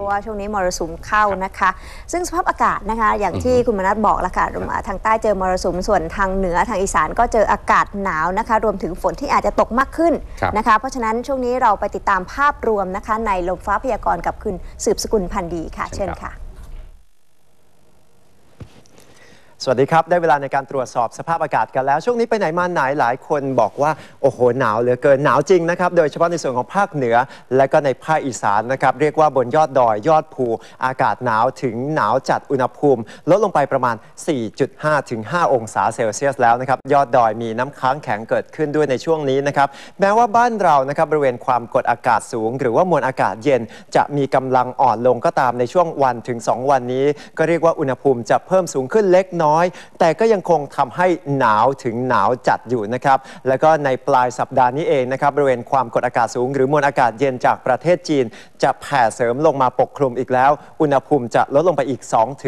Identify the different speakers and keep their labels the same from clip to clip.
Speaker 1: ราะว่าช่วงนี้มรสุมเข้านะคะ ซึ่งสภาพอากาศนะคะอย่างที่คุณมนัทบอกละค่ะทางใต้เจอมรสุมส่วนทางเหนือทางอีสานก็เจออากาศหนาวนะคะรวมถึงฝนที่อาจจะตกมากขึ้นนะคะ เพราะฉะนั้นช่วงนี้เราไปติดตามภาพรวมนะคะในลมฟ้าพยากรณ์กับคุณสืบสกุลพันธ์ดีค่ะ เชิญค่ะ
Speaker 2: สวัสดีครับ ได้เวลาในการตรวจสอบสภาพอากาศกันแล้ว ช่วงนี้ไปไหนมาไหน หลายคนบอกว่า โอ้โหหนาวเหลือเกินหนาวจริงนะครับ โดยเฉพาะในส่วนของภาคเหนือ และก็ในภาคอีสานนะครับ เรียกว่าบนยอดดอย ยอดภูอากาศหนาวถึงหนาวจัดอุณหภูมิ ลดลงไปประมาณ 4.5 ถึง 5 องศาเซลเซียสแล้วนะครับยอดดอยมีน้ำค้างแข็งเกิดขึ้นด้วยในช่วงนี้นะครับแม้ว่าบ้านเรานะครับบริเวณความกดอากาศสูง หรือว่ามวลอากาศเย็นจะมีกำลังอ่อนลงก็ตามในช่วงวันถึง2วันนี้ ก็เรียกว่าอุณหภูมิจะเพิ่มสูงขึ้นเล็กน้อย้อยแต่ก็ยังคงทำให้หนาวถึงหนาวจัดอยู่นะครับ แล้วก็ในปลายสัปดาห์นี้เองนะครับ บริเวณความกดอากาศสูงหรือมวลอากาศเย็นจากประเทศจีน จะแผ่เสริมลงมาปกคลุมอีกแล้ว อุณหภูมิจะลดลงไปอีก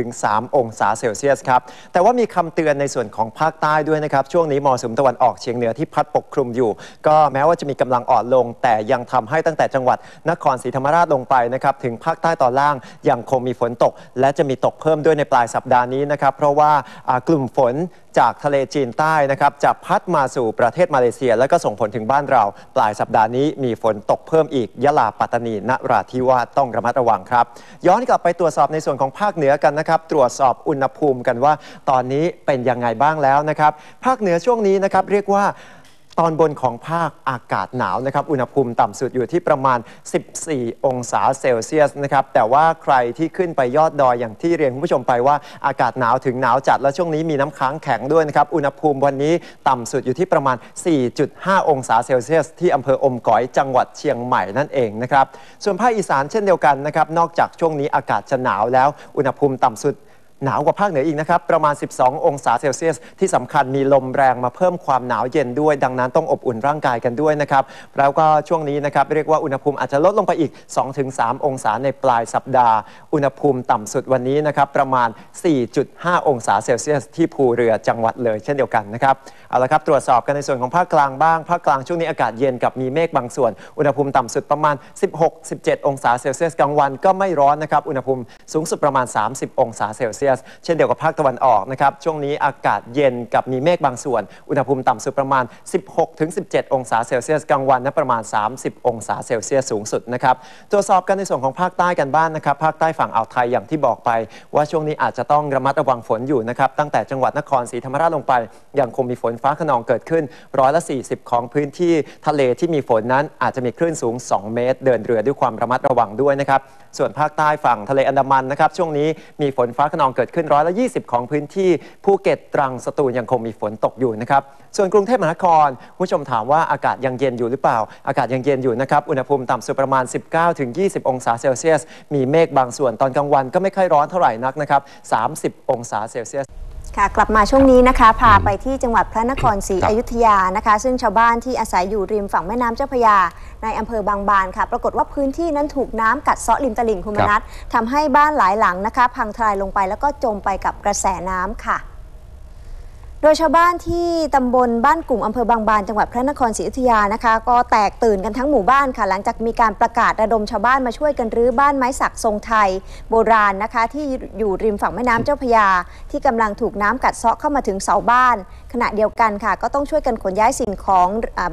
Speaker 2: 2-3 องศาเซลเซียสครับ แต่ว่ามีคำเตือนในส่วนของภาคใต้ด้วยนะครับ ช่วงนี้มรสุมตะวันออกเฉียงเหนือที่พัดปกคลุมอยู่ ก็แม้ว่าจะมีกำลังอ่อนลง แต่ยังทำให้ตั้งแต่จังหวัดนครศรีธรรมราชลงไปนะครับ ถึงภาคใต้ตอนล่างยังคงมีฝนตก และจะมีตกเพิ่มด้วยในปลายสัปดาห์นี้นะครับ เพราะว่ากลุ่มฝนจากทะเลจีนใต้นะครับจะพัดมาสู่ประเทศมาเลเซีย และก็ส่งผลถึงบ้านเรา ปลายสัปดาห์นี้มีฝนตกเพิ่มอีก ยะลาปัตตานีนราธิวาสต้องระมัดระวังครับย้อนกลับไปตรวจสอบในส่วนของภาคเหนือกันนะครับตรวจสอบอุณหภูมิกันว่า ตอนนี้เป็นยังไงบ้างแล้วนะครับ ภาคเหนือช่วงนี้นะครับ เรียกว่าตอนบนของภาคอากาศหนาวนะครับ อุณหภูมิต่ำสุดอยู่ที่ประมาณ 14 องศาเซลเซียสนะครับ แต่ว่าใครที่ขึ้นไปยอดดอยอย่างที่เรียนคุณผู้ชมไปว่าอากาศหนาวถึงหนาวจัดและช่วงนี้มีน้ำค้างแข็งด้วยนะครับ อุณหภูมิวันนี้ต่ำสุดอยู่ที่ประมาณ 4.5 องศาเซลเซียส ที่อำเภออมก๋อยจังหวัดเชียงใหม่นั่นเองนะครับ ส่วนภาคอีสานเช่นเดียวกันนะครับ นอกจากช่วงนี้อากาศจะหนาวแล้วอุณหภูมิต่ำสุดหนาวกว่าภาคเหนืออีกนะครับประมาณ 12 องศาเซลเซียส ที่สำคัญมีลมแรงมาเพิ่มความหนาวเย็นด้วย ดังนั้นต้องอบอุ่นร่างกายกันด้วยนะครับ แล้วก็ช่วงนี้นะครับเรียกว่าอุณหภูมิอาจจะลดลงไปอีก 2-3 องศาในปลายสัปดาห์ อุณหภูมิต่ำสุดวันนี้นะครับ ประมาณ 4.5 องศาเซลเซียส ที่ภูเรือจังหวัดเลยเช่นเดียวกันนะครับ เอาละครับตรวจสอบกันในส่วนของภาคกลางบ้างภาคกลางช่วงนี้อากาศเย็นกับมีเมฆบางส่วนอุณหภูมิต่ำสุดประมาณ 16-17 องศาเซลเซียสกลางวันก็ไม่ร้อนนะครับอุณหภูมิสูงสุดประมาณ 30 องศาเซลเซียสสเช่นเดียวกับภาคตะวันออกนะครับ ช่วงนี้อากาศเย็นกับมีเมฆบางส่วน อุณหภูมิต่ำสุดประมาณ 16-17 องศาเซลเซียสกลางวันนะประมาณ 30 องศาเซลเซียสสูงสุดนะครับ ตรวจสอบกันในส่วนของภาคใต้กันบ้านนะครับ ภาคใต้ฝั่งอ่าวไทยอย่างที่บอกไปว่าช่วงนี้อาจจะต้องระมัดระวังฝนอยู่นะครับ ตั้งแต่จังหวัดนครศรีธรรมราชลงไป ยังคงมีฝนฟ้าขนองเกิดขึ้น ร้อยละ 40 ของพื้นที่ทะเลที่มีฝนนั้นอาจจะมีคลื่นสูง 2 เมตร เดินเรือด้วยความระมัดระวังด้วยนะครับ ส่วนภาคใต้ฝั่งทะเลอันดามันนะครับ ช่วงนี้มีฝนฟ้าขนองเกิดกิดขึ้นร้อยละ20 ของพื้นที่ภูเก็ตตรังสตูลยังคงมีฝนตกอยู่นะครับ ส่วนกรุงเทพมหานคร ผู้ชมถามว่าอากาศยังเย็นอยู่หรือเปล่า อากาศยังเย็นอยู่นะครับ อุณหภูมิต่ำสุดประมาณ 19-20 องศาเซลเซียส มีเมฆบางส่วนตอนกลางวันก็ไม่ค่อยร้อนเท่าไหร่นักนะครับ 30 องศาเซลเซียสค่ะ กลับ
Speaker 1: มาช่วงนี้นะคะ พาไปที่จังหวัดพระนครศรีอยุธยานะคะ ซึ่งชาวบ้านที่อาศัยอยู่ริมฝั่งแม่น้ำเจ้าพยาในอำเภอบางบานค่ะ ปรากฏว่าพื้นที่นั้นถูกน้ำกัดเซาะริมตลิ่งคุณมนัททำให้บ้านหลายหลังนะคะ พังทลายลงไปแล้วก็จมไปกับกระแสน้ำค่ะโดยชาวบ้านที่ตำบลบ้านกลุ่มอำเภอบางบานจังหวัดพระนครศรีอยุธยานะคะ ก็แตกตื่นกันทั้งหมู่บ้าน ค่ะ หลังจากมีการประกาศระดมชาวบ้านมาช่วยกันรื้อบ้านไม้สักทรงไทยโบราณนะคะ ที่อยู่ริมฝั่งแม่น้ำเจ้าพยา ที่กำลังถูกน้ำกัดเซาะเข้ามาถึงเสาบ้าน ขณะเดียวกันค่ะ ก็ต้องช่วยกันขนย้ายสิ่งของ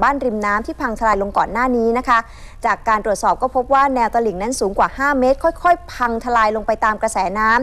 Speaker 1: บ้านริมน้ำที่พังทลายลงก่อนหน้านี้นะคะ จากการตรวจสอบก็พบว่าแนวตลิ่งนั้นสูงกว่า 5 เมตร ค่อย ๆ พังทลายลงไปตามกระแสน้ำ